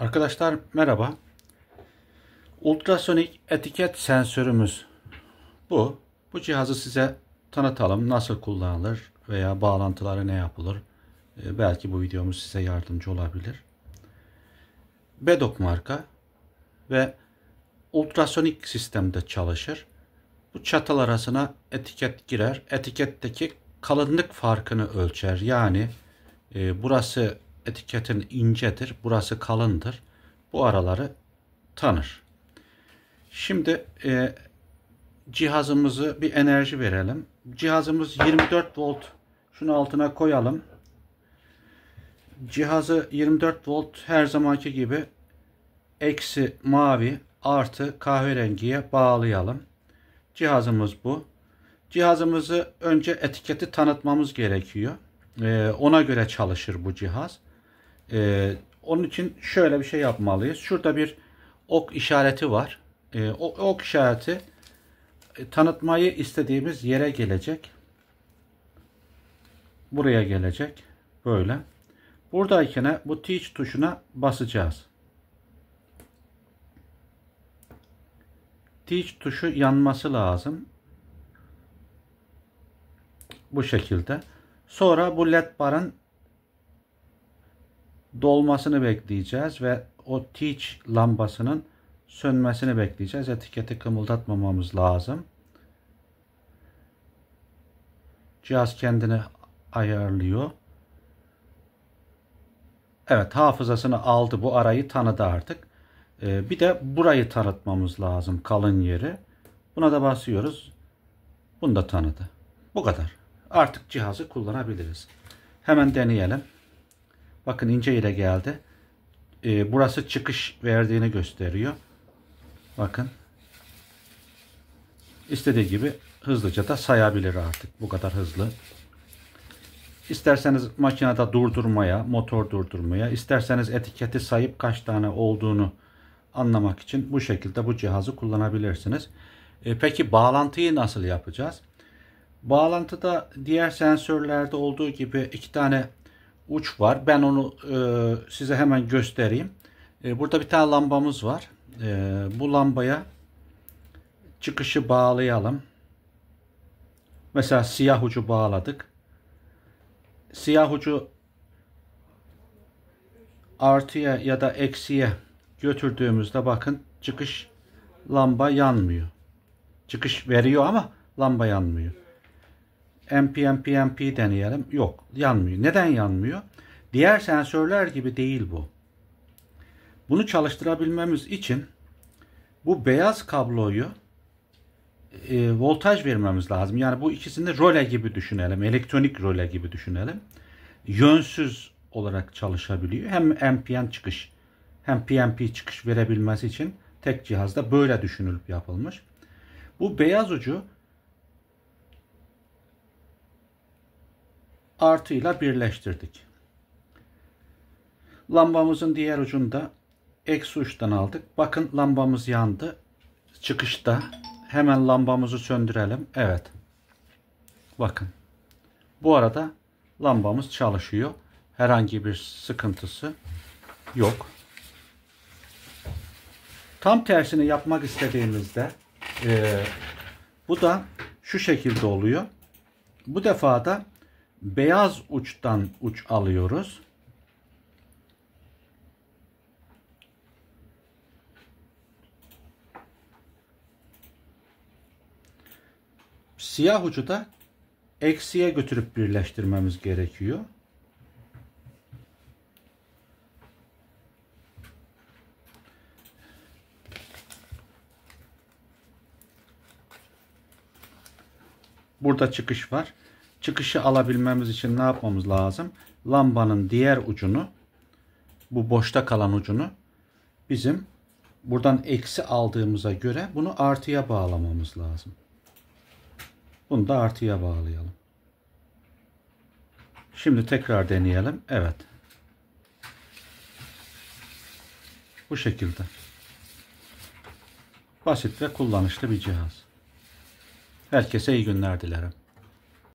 Arkadaşlar merhaba. Ultrasonik etiket sensörümüz bu. Bu cihazı size tanıtalım. Nasıl kullanılır veya bağlantıları ne yapılır? Ee, belki bu videomuz size yardımcı olabilir. Bedok marka ve ultrasonik sistemde çalışır. Bu çatal arasına etiket girer. Etiketteki kalınlık farkını ölçer. Yani e, burası etiketin incedir. Burası kalındır. Bu araları tanır. Şimdi e, cihazımızı bir enerji verelim. Cihazımız 24 volt. Şunu altına koyalım. Cihazı 24 volt her zamanki gibi eksi mavi artı kahverengiye bağlayalım. Cihazımız bu. Cihazımızı önce etiketi tanıtmamız gerekiyor. Ee, ona göre çalışır bu cihaz. E, onun için şöyle bir şey yapmalıyız. Şurada bir ok işareti var. E, o ok işareti e, tanıtmayı istediğimiz yere gelecek. Buraya gelecek. Böyle. Buradakine bu teach tuşuna basacağız. Teach tuşu yanması lazım. Bu şekilde. Sonra bu led barın dolmasını bekleyeceğiz ve o teach lambasının sönmesini bekleyeceğiz. Etiketi kımıldatmamamız lazım. Cihaz kendini ayarlıyor. Evet hafızasını aldı. Bu arayı tanıdı artık. Ee, bir de burayı tanıtmamız lazım. Kalın yeri. Buna da basıyoruz. Bunu da tanıdı. Bu kadar. Artık cihazı kullanabiliriz. Hemen deneyelim. Bakın ince ile geldi. E, burası çıkış verdiğini gösteriyor. Bakın. İstediği gibi hızlıca da sayabilir artık. Bu kadar hızlı. İsterseniz makinede durdurmaya, motor durdurmaya, isterseniz etiketi sayıp kaç tane olduğunu anlamak için bu şekilde bu cihazı kullanabilirsiniz. E, peki bağlantıyı nasıl yapacağız? Bağlantıda diğer sensörlerde olduğu gibi iki tane uç var. Ben onu e, size hemen göstereyim. E, burada bir tane lambamız var. E, bu lambaya çıkışı bağlayalım. Mesela siyah ucu bağladık. Siyah ucu artıya ya da eksiye götürdüğümüzde bakın çıkış lamba yanmıyor. Çıkış veriyor ama lamba yanmıyor. MP MP deneyelim. Yok yanmıyor. Neden yanmıyor? Diğer sensörler gibi değil bu. Bunu çalıştırabilmemiz için bu beyaz kabloyu e, voltaj vermemiz lazım. Yani bu ikisini role gibi düşünelim. Elektronik role gibi düşünelim. Yönsüz olarak çalışabiliyor. Hem NPN çıkış hem PMP çıkış verebilmesi için tek cihazda böyle düşünülüp yapılmış. Bu beyaz ucu artıyla birleştirdik. Lambamızın diğer ucunda eksi uçtan aldık. Bakın lambamız yandı. Çıkışta hemen lambamızı söndürelim. Evet. Bakın. Bu arada lambamız çalışıyor. Herhangi bir sıkıntısı yok. Tam tersini yapmak istediğimizde e, bu da şu şekilde oluyor. Bu defada beyaz uçtan uç alıyoruz. Siyah ucu da eksiye götürüp birleştirmemiz gerekiyor. Burada çıkış var çıkışı alabilmemiz için ne yapmamız lazım? Lambanın diğer ucunu bu boşta kalan ucunu bizim buradan eksi aldığımıza göre bunu artıya bağlamamız lazım. Bunu da artıya bağlayalım. Şimdi tekrar deneyelim. Evet. Bu şekilde. Basit ve kullanışlı bir cihaz. Herkese iyi günler dilerim.